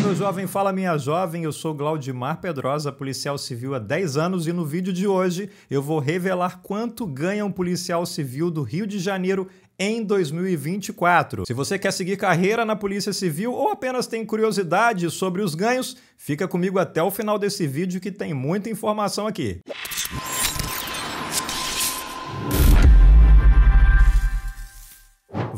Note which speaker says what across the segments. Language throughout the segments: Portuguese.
Speaker 1: meu jovem fala minha jovem, eu sou Glaudimar Pedrosa, policial civil há 10 anos e no vídeo de hoje eu vou revelar quanto ganha um policial civil do Rio de Janeiro em 2024. Se você quer seguir carreira na Polícia Civil ou apenas tem curiosidade sobre os ganhos, fica comigo até o final desse vídeo que tem muita informação aqui.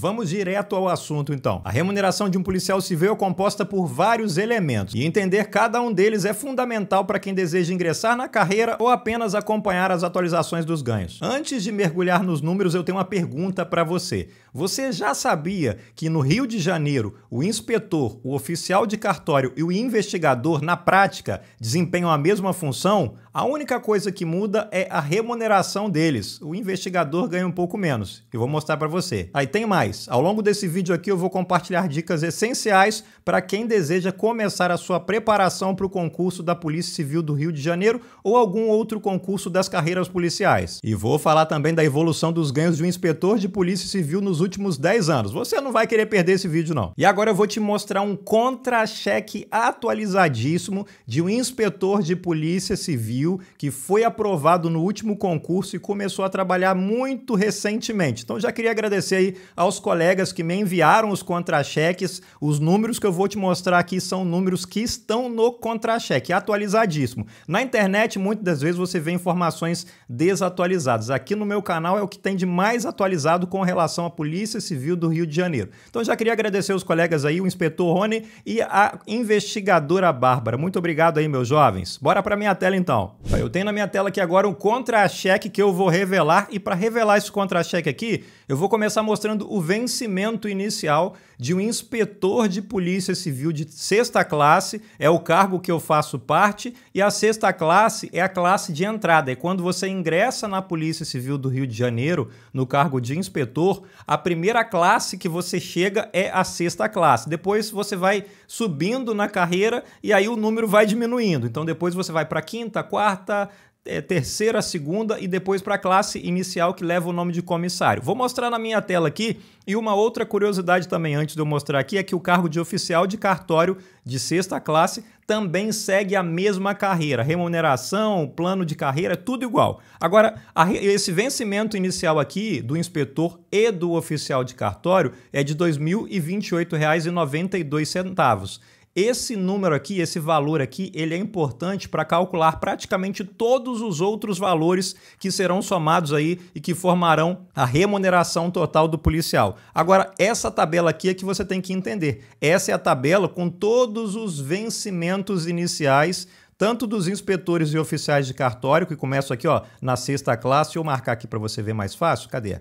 Speaker 1: Vamos direto ao assunto então. A remuneração de um policial civil é composta por vários elementos e entender cada um deles é fundamental para quem deseja ingressar na carreira ou apenas acompanhar as atualizações dos ganhos. Antes de mergulhar nos números, eu tenho uma pergunta para você. Você já sabia que no Rio de Janeiro, o inspetor, o oficial de cartório e o investigador, na prática, desempenham a mesma função? A única coisa que muda é a remuneração deles. O investigador ganha um pouco menos. Eu vou mostrar para você. Aí tem mais. Ao longo desse vídeo aqui eu vou compartilhar dicas essenciais para quem deseja começar a sua preparação para o concurso da Polícia Civil do Rio de Janeiro ou algum outro concurso das carreiras policiais. E vou falar também da evolução dos ganhos de um inspetor de Polícia Civil nos últimos 10 anos. Você não vai querer perder esse vídeo não. E agora eu vou te mostrar um contra-cheque atualizadíssimo de um inspetor de Polícia Civil Civil, que foi aprovado no último concurso e começou a trabalhar muito recentemente. Então já queria agradecer aí aos colegas que me enviaram os contra-cheques. Os números que eu vou te mostrar aqui são números que estão no contra-cheque, atualizadíssimo. Na internet, muitas das vezes você vê informações desatualizadas. Aqui no meu canal é o que tem de mais atualizado com relação à Polícia Civil do Rio de Janeiro. Então já queria agradecer os colegas aí, o inspetor Rony e a investigadora Bárbara. Muito obrigado aí, meus jovens. Bora para minha tela então. Eu tenho na minha tela aqui agora um contra-cheque que eu vou revelar e para revelar esse contra-cheque aqui, eu vou começar mostrando o vencimento inicial de um inspetor de polícia civil de sexta classe, é o cargo que eu faço parte, e a sexta classe é a classe de entrada, é quando você ingressa na Polícia Civil do Rio de Janeiro, no cargo de inspetor, a primeira classe que você chega é a sexta classe. Depois você vai subindo na carreira e aí o número vai diminuindo. Então depois você vai para quinta, quarta, quarta, é, terceira, segunda e depois para a classe inicial que leva o nome de comissário. Vou mostrar na minha tela aqui e uma outra curiosidade também antes de eu mostrar aqui é que o cargo de oficial de cartório de sexta classe também segue a mesma carreira, remuneração, plano de carreira, tudo igual. Agora, a, esse vencimento inicial aqui do inspetor e do oficial de cartório é de R$ 2028,92. Esse número aqui, esse valor aqui, ele é importante para calcular praticamente todos os outros valores que serão somados aí e que formarão a remuneração total do policial. Agora, essa tabela aqui é que você tem que entender. Essa é a tabela com todos os vencimentos iniciais tanto dos inspetores e oficiais de cartório, que começam aqui, ó, na sexta classe, eu marcar aqui para você ver mais fácil. Cadê?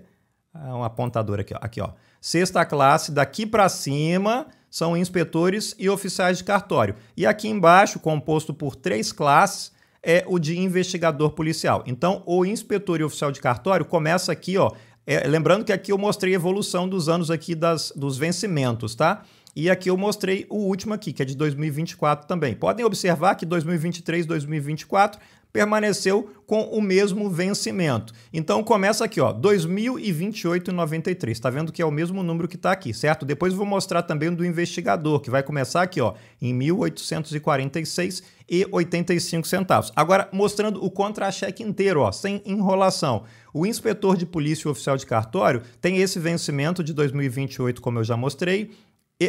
Speaker 1: Ah, um apontador aqui, ó. Aqui, ó. Sexta classe, daqui para cima, são inspetores e oficiais de cartório. E aqui embaixo, composto por três classes, é o de investigador policial. Então, o inspetor e oficial de cartório começa aqui, ó. É, lembrando que aqui eu mostrei a evolução dos anos aqui das, dos vencimentos, tá? E aqui eu mostrei o último aqui, que é de 2024 também. Podem observar que 2023, 2024 permaneceu com o mesmo vencimento. Então começa aqui, ó, 2028,93. Está vendo que é o mesmo número que está aqui, certo? Depois vou mostrar também do investigador, que vai começar aqui, ó, em 1846 e 85 centavos. Agora mostrando o contra-cheque inteiro, ó, sem enrolação. O inspetor de polícia e oficial de cartório tem esse vencimento de 2028, como eu já mostrei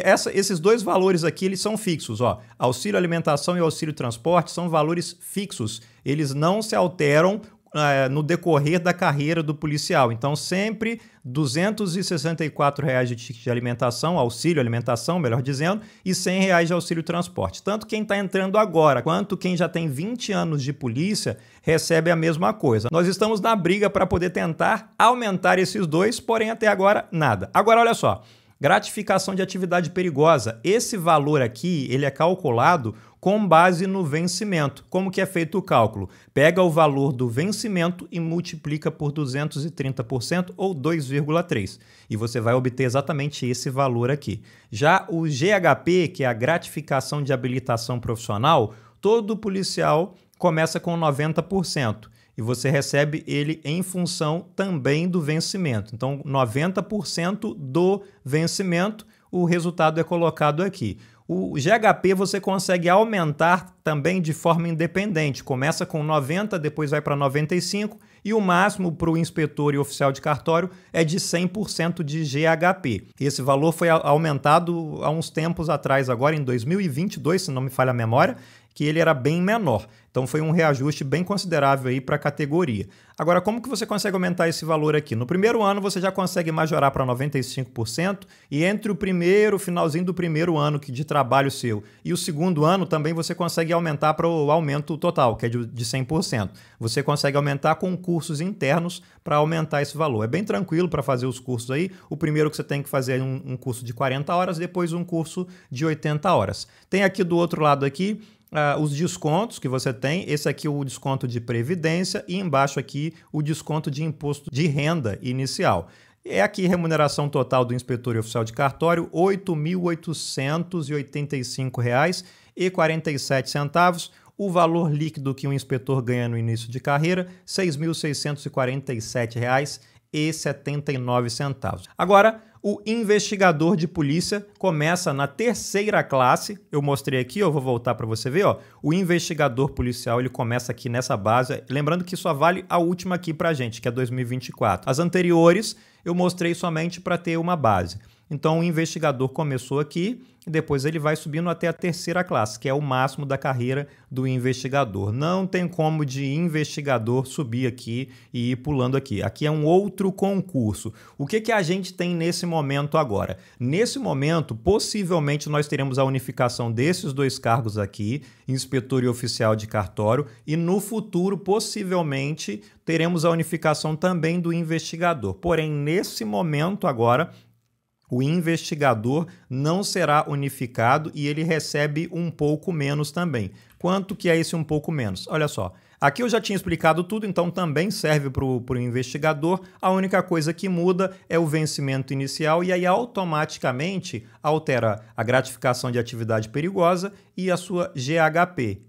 Speaker 1: essa, esses dois valores aqui eles são fixos. Ó. Auxílio alimentação e auxílio transporte são valores fixos. Eles não se alteram é, no decorrer da carreira do policial. Então, sempre R$ 264 reais de ticket de alimentação, auxílio alimentação, melhor dizendo, e R$ reais de auxílio transporte. Tanto quem está entrando agora quanto quem já tem 20 anos de polícia recebe a mesma coisa. Nós estamos na briga para poder tentar aumentar esses dois, porém até agora nada. Agora, olha só. Gratificação de atividade perigosa. Esse valor aqui, ele é calculado com base no vencimento. Como que é feito o cálculo? Pega o valor do vencimento e multiplica por 230% ou 2,3. E você vai obter exatamente esse valor aqui. Já o GHP, que é a gratificação de habilitação profissional, todo policial começa com 90% e você recebe ele em função também do vencimento. Então, 90% do vencimento, o resultado é colocado aqui. O GHP você consegue aumentar também de forma independente. Começa com 90, depois vai para 95 e o máximo para o inspetor e oficial de cartório é de 100% de GHP. Esse valor foi aumentado há uns tempos atrás, agora em 2022, se não me falha a memória, que ele era bem menor. Então foi um reajuste bem considerável aí para a categoria. Agora, como que você consegue aumentar esse valor aqui? No primeiro ano você já consegue majorar para 95% e entre o primeiro, finalzinho do primeiro ano que de trabalho seu e o segundo ano também você consegue aumentar para o aumento total, que é de, de 100%. Você consegue aumentar com cursos internos para aumentar esse valor. É bem tranquilo para fazer os cursos aí. O primeiro que você tem que fazer é um, um curso de 40 horas, depois um curso de 80 horas. Tem aqui do outro lado aqui ah, os descontos que você tem. Esse aqui é o desconto de previdência e embaixo aqui o desconto de imposto de renda inicial. É aqui remuneração total do inspetor e oficial de cartório, R$ 8.885,47. O valor líquido que um inspetor ganha no início de carreira, R$ 6.647,79. Agora, o investigador de polícia começa na terceira classe. Eu mostrei aqui, eu vou voltar para você ver, ó. O investigador policial, ele começa aqui nessa base, lembrando que só vale a última aqui a gente, que é 2024. As anteriores eu mostrei somente para ter uma base. Então o investigador começou aqui e depois ele vai subindo até a terceira classe, que é o máximo da carreira do investigador. Não tem como de investigador subir aqui e ir pulando aqui. Aqui é um outro concurso. O que, que a gente tem nesse momento agora? Nesse momento, possivelmente nós teremos a unificação desses dois cargos aqui, inspetor e oficial de cartório, e no futuro, possivelmente, teremos a unificação também do investigador. Porém, nesse momento agora, o investigador não será unificado e ele recebe um pouco menos também. Quanto que é esse um pouco menos? Olha só. Aqui eu já tinha explicado tudo, então também serve para o investigador. A única coisa que muda é o vencimento inicial e aí automaticamente altera a gratificação de atividade perigosa e a sua GHP,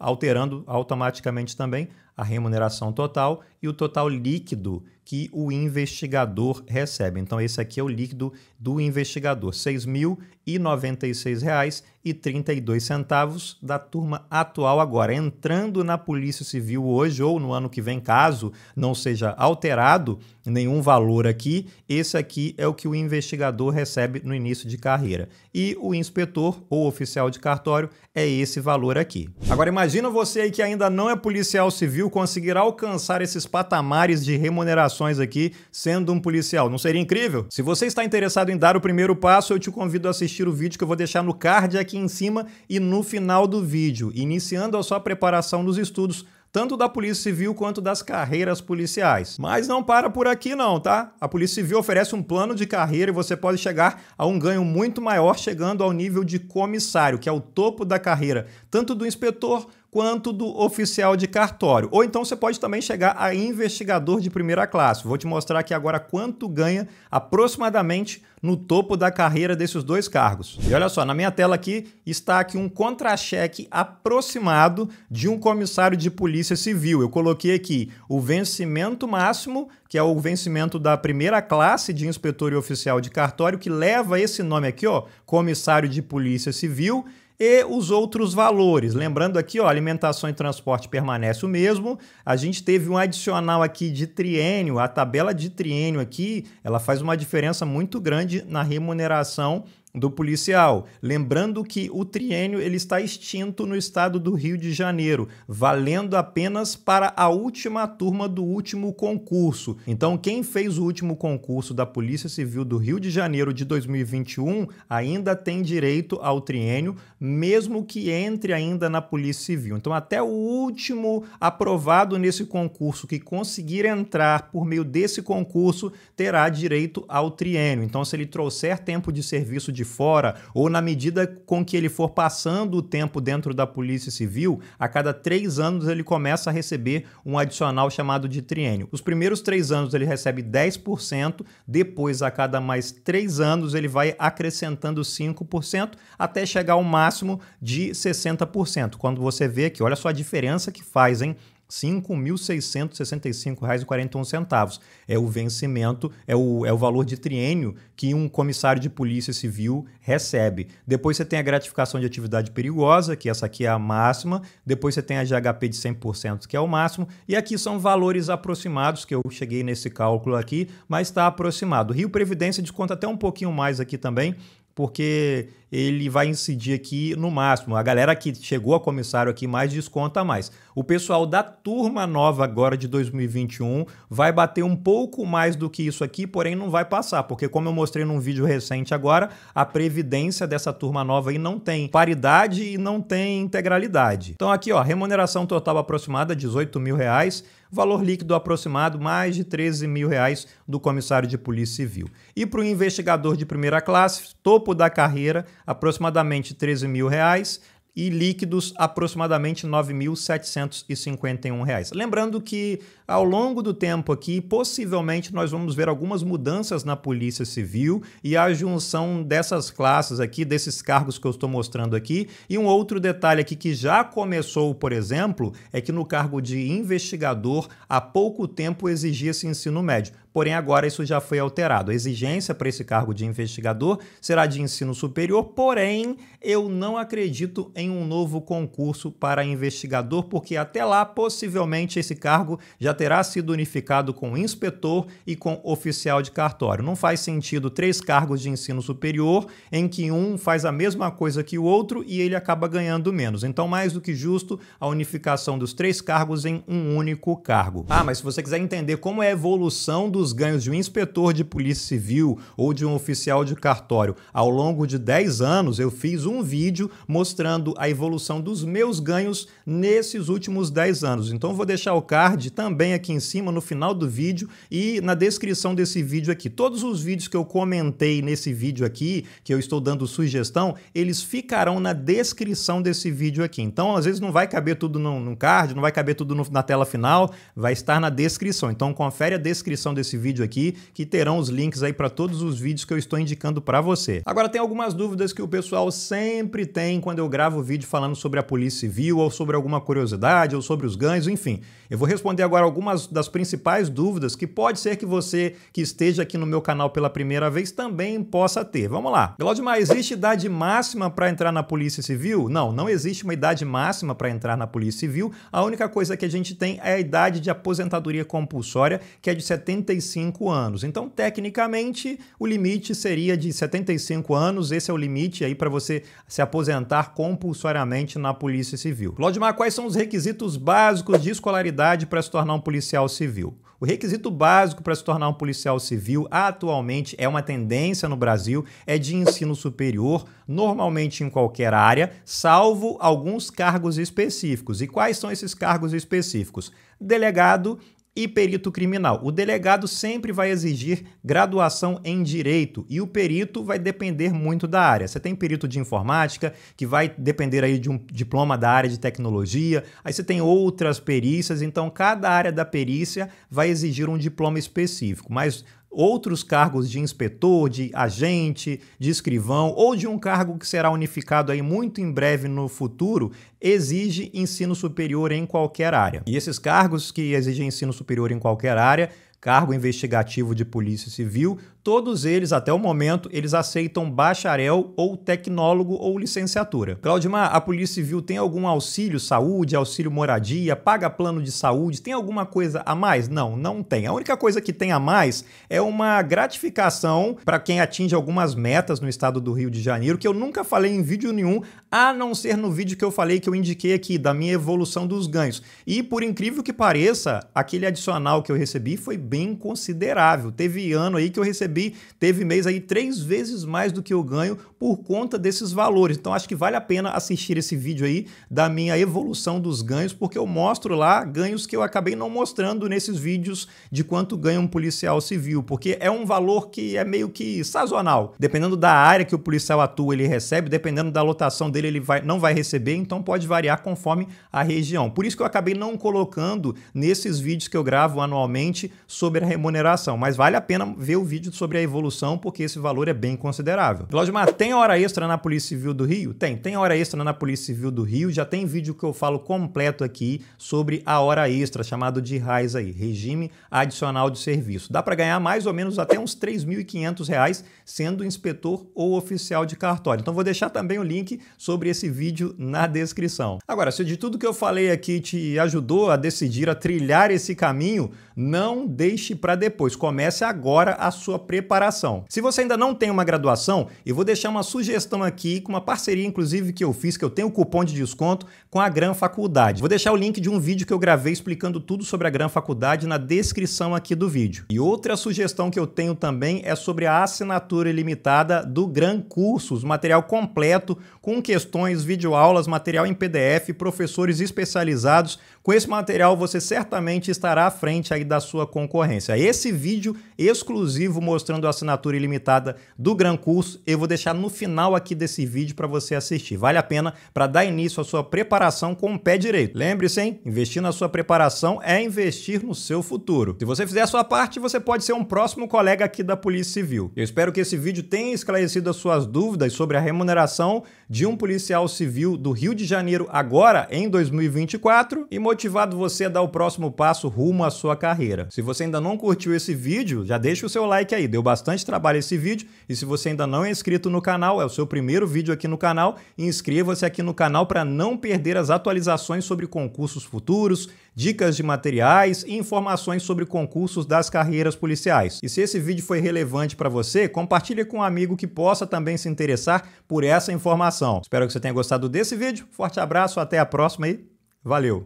Speaker 1: alterando automaticamente também a remuneração total e o total líquido que o investigador recebe. Então, esse aqui é o líquido do investigador, R$ 6.096,32 da turma atual agora. Entrando na Polícia Civil hoje ou no ano que vem, caso não seja alterado nenhum valor aqui, esse aqui é o que o investigador recebe no início de carreira. E o inspetor ou oficial de cartório é esse valor aqui. Agora, imagina você aí que ainda não é policial civil conseguir alcançar esses patamares de remuneração indicações aqui sendo um policial. Não seria incrível? Se você está interessado em dar o primeiro passo, eu te convido a assistir o vídeo que eu vou deixar no card aqui em cima e no final do vídeo, iniciando a sua preparação nos estudos tanto da Polícia Civil quanto das carreiras policiais. Mas não para por aqui não, tá? A Polícia Civil oferece um plano de carreira e você pode chegar a um ganho muito maior chegando ao nível de comissário, que é o topo da carreira, tanto do inspetor quanto do oficial de cartório. Ou então você pode também chegar a investigador de primeira classe. Vou te mostrar aqui agora quanto ganha aproximadamente no topo da carreira desses dois cargos. E olha só, na minha tela aqui está aqui um contra-cheque aproximado de um comissário de polícia civil. Eu coloquei aqui o vencimento máximo, que é o vencimento da primeira classe de inspetor e oficial de cartório, que leva esse nome aqui, ó, comissário de polícia civil, e os outros valores. Lembrando aqui, ó, alimentação e transporte permanece o mesmo. A gente teve um adicional aqui de triênio. A tabela de triênio aqui, ela faz uma diferença muito grande na remuneração do policial. Lembrando que o triênio ele está extinto no estado do Rio de Janeiro, valendo apenas para a última turma do último concurso. Então, quem fez o último concurso da Polícia Civil do Rio de Janeiro de 2021 ainda tem direito ao triênio, mesmo que entre ainda na Polícia Civil. Então, até o último aprovado nesse concurso que conseguir entrar por meio desse concurso terá direito ao triênio. Então, se ele trouxer tempo de serviço de de fora, ou na medida com que ele for passando o tempo dentro da Polícia Civil, a cada três anos ele começa a receber um adicional chamado de triênio. Os primeiros três anos ele recebe 10%, depois, a cada mais três anos, ele vai acrescentando 5% até chegar ao máximo de 60%. Quando você vê que, olha só a diferença que faz, hein? 5.665,41. É o vencimento, é o, é o valor de triênio que um comissário de polícia civil recebe. Depois você tem a gratificação de atividade perigosa, que essa aqui é a máxima. Depois você tem a GHP de 100%, que é o máximo. E aqui são valores aproximados, que eu cheguei nesse cálculo aqui, mas está aproximado. Rio Previdência desconta até um pouquinho mais aqui também, porque ele vai incidir aqui no máximo. A galera que chegou a comissário aqui mais desconta mais. O pessoal da turma nova agora de 2021 vai bater um pouco mais do que isso aqui, porém não vai passar, porque como eu mostrei num vídeo recente agora, a previdência dessa turma nova aí não tem paridade e não tem integralidade. Então aqui, ó, remuneração total aproximada 18 mil reais, valor líquido aproximado mais de 13 mil reais do comissário de polícia civil. E para o investigador de primeira classe, topo da carreira, aproximadamente 13 mil reais, e líquidos aproximadamente R$ 9.751. Lembrando que ao longo do tempo aqui, possivelmente nós vamos ver algumas mudanças na Polícia Civil e a junção dessas classes aqui, desses cargos que eu estou mostrando aqui. E um outro detalhe aqui que já começou, por exemplo, é que no cargo de investigador há pouco tempo exigia-se ensino médio porém agora isso já foi alterado. A exigência para esse cargo de investigador será de ensino superior, porém eu não acredito em um novo concurso para investigador, porque até lá possivelmente esse cargo já terá sido unificado com inspetor e com oficial de cartório. Não faz sentido três cargos de ensino superior em que um faz a mesma coisa que o outro e ele acaba ganhando menos. Então, mais do que justo a unificação dos três cargos em um único cargo. Ah, mas se você quiser entender como é a evolução do os ganhos de um inspetor de polícia civil ou de um oficial de cartório ao longo de 10 anos, eu fiz um vídeo mostrando a evolução dos meus ganhos nesses últimos 10 anos. Então vou deixar o card também aqui em cima no final do vídeo e na descrição desse vídeo aqui. Todos os vídeos que eu comentei nesse vídeo aqui, que eu estou dando sugestão, eles ficarão na descrição desse vídeo aqui. Então, às vezes não vai caber tudo no, card, não vai caber tudo no, na tela final, vai estar na descrição. Então confere a descrição desse desse vídeo aqui, que terão os links aí para todos os vídeos que eu estou indicando para você. Agora tem algumas dúvidas que o pessoal sempre tem quando eu gravo vídeo falando sobre a Polícia Civil ou sobre alguma curiosidade ou sobre os ganhos, enfim. Eu vou responder agora algumas das principais dúvidas que pode ser que você que esteja aqui no meu canal pela primeira vez também possa ter. Vamos lá. Glaudimar, existe idade máxima para entrar na Polícia Civil? Não, não existe uma idade máxima para entrar na Polícia Civil. A única coisa que a gente tem é a idade de aposentadoria compulsória, que é de 75 75 anos. Então, tecnicamente, o limite seria de 75 anos. Esse é o limite aí para você se aposentar compulsoriamente na Polícia Civil. Lodmar, quais são os requisitos básicos de escolaridade para se tornar um policial civil? O requisito básico para se tornar um policial civil atualmente é uma tendência no Brasil, é de ensino superior, normalmente em qualquer área, salvo alguns cargos específicos. E quais são esses cargos específicos? Delegado e perito criminal? O delegado sempre vai exigir graduação em direito e o perito vai depender muito da área. Você tem perito de informática, que vai depender aí de um diploma da área de tecnologia, aí você tem outras perícias, então cada área da perícia vai exigir um diploma específico, mas outros cargos de inspetor, de agente, de escrivão ou de um cargo que será unificado aí muito em breve no futuro, exige ensino superior em qualquer área. E esses cargos que exigem ensino superior em qualquer área cargo investigativo de polícia civil, todos eles, até o momento, eles aceitam bacharel ou tecnólogo ou licenciatura. Claudimar, a Polícia Civil tem algum auxílio saúde, auxílio moradia, paga plano de saúde, tem alguma coisa a mais? Não, não tem. A única coisa que tem a mais é uma gratificação para quem atinge algumas metas no estado do Rio de Janeiro, que eu nunca falei em vídeo nenhum, a não ser no vídeo que eu falei que eu eu indiquei aqui, da minha evolução dos ganhos. E por incrível que pareça, aquele adicional que eu recebi foi bem considerável. Teve ano aí que eu recebi, teve mês aí três vezes mais do que eu ganho por conta desses valores. Então acho que vale a pena assistir esse vídeo aí da minha evolução dos ganhos, porque eu mostro lá ganhos que eu acabei não mostrando nesses vídeos de quanto ganha um policial civil, porque é um valor que é meio que sazonal. Dependendo da área que o policial atua, ele recebe, dependendo da lotação dele, ele vai, não vai receber, então pode pode variar conforme a região. Por isso que eu acabei não colocando nesses vídeos que eu gravo anualmente sobre a remuneração, mas vale a pena ver o vídeo sobre a evolução, porque esse valor é bem considerável. Lodmar, tem hora extra na Polícia Civil do Rio? Tem, tem hora extra na Polícia Civil do Rio, já tem vídeo que eu falo completo aqui sobre a hora extra, chamado de RAIS aí, regime adicional de serviço. Dá para ganhar mais ou menos até uns R$ 3.500 sendo inspetor ou oficial de cartório. Então vou deixar também o link sobre esse vídeo na descrição descrição. Agora, se de tudo que eu falei aqui te ajudou a decidir a trilhar esse caminho, não deixe para depois, comece agora a sua preparação. Se você ainda não tem uma graduação, eu vou deixar uma sugestão aqui com uma parceria inclusive que eu fiz, que eu tenho um cupom de desconto com a Gran Faculdade. Vou deixar o link de um vídeo que eu gravei explicando tudo sobre a Gran Faculdade na descrição aqui do vídeo. E outra sugestão que eu tenho também é sobre a assinatura ilimitada do Gran Cursos, material completo com questões, videoaulas, material em PDF, professores especializados. Com esse material você certamente estará à frente aí consegue da sua concorrência. Esse vídeo exclusivo mostrando a assinatura ilimitada do Gran Curso, eu vou deixar no final aqui desse vídeo para você assistir. Vale a pena para dar início à sua preparação com o pé direito. Lembre-se, hein? Investir na sua preparação é investir no seu futuro. Se você fizer a sua parte, você pode ser um próximo colega aqui da Polícia Civil. Eu espero que esse vídeo tenha esclarecido as suas dúvidas sobre a remuneração de um policial civil do Rio de Janeiro agora em 2024 e motivado você a dar o próximo passo rumo à sua carreira carreira. Se você ainda não curtiu esse vídeo, já deixa o seu like aí, deu bastante trabalho esse vídeo. E se você ainda não é inscrito no canal, é o seu primeiro vídeo aqui no canal, inscreva-se aqui no canal para não perder as atualizações sobre concursos futuros, dicas de materiais e informações sobre concursos das carreiras policiais. E se esse vídeo foi relevante para você, compartilhe com um amigo que possa também se interessar por essa informação. Espero que você tenha gostado desse vídeo. Forte abraço, até a próxima e valeu!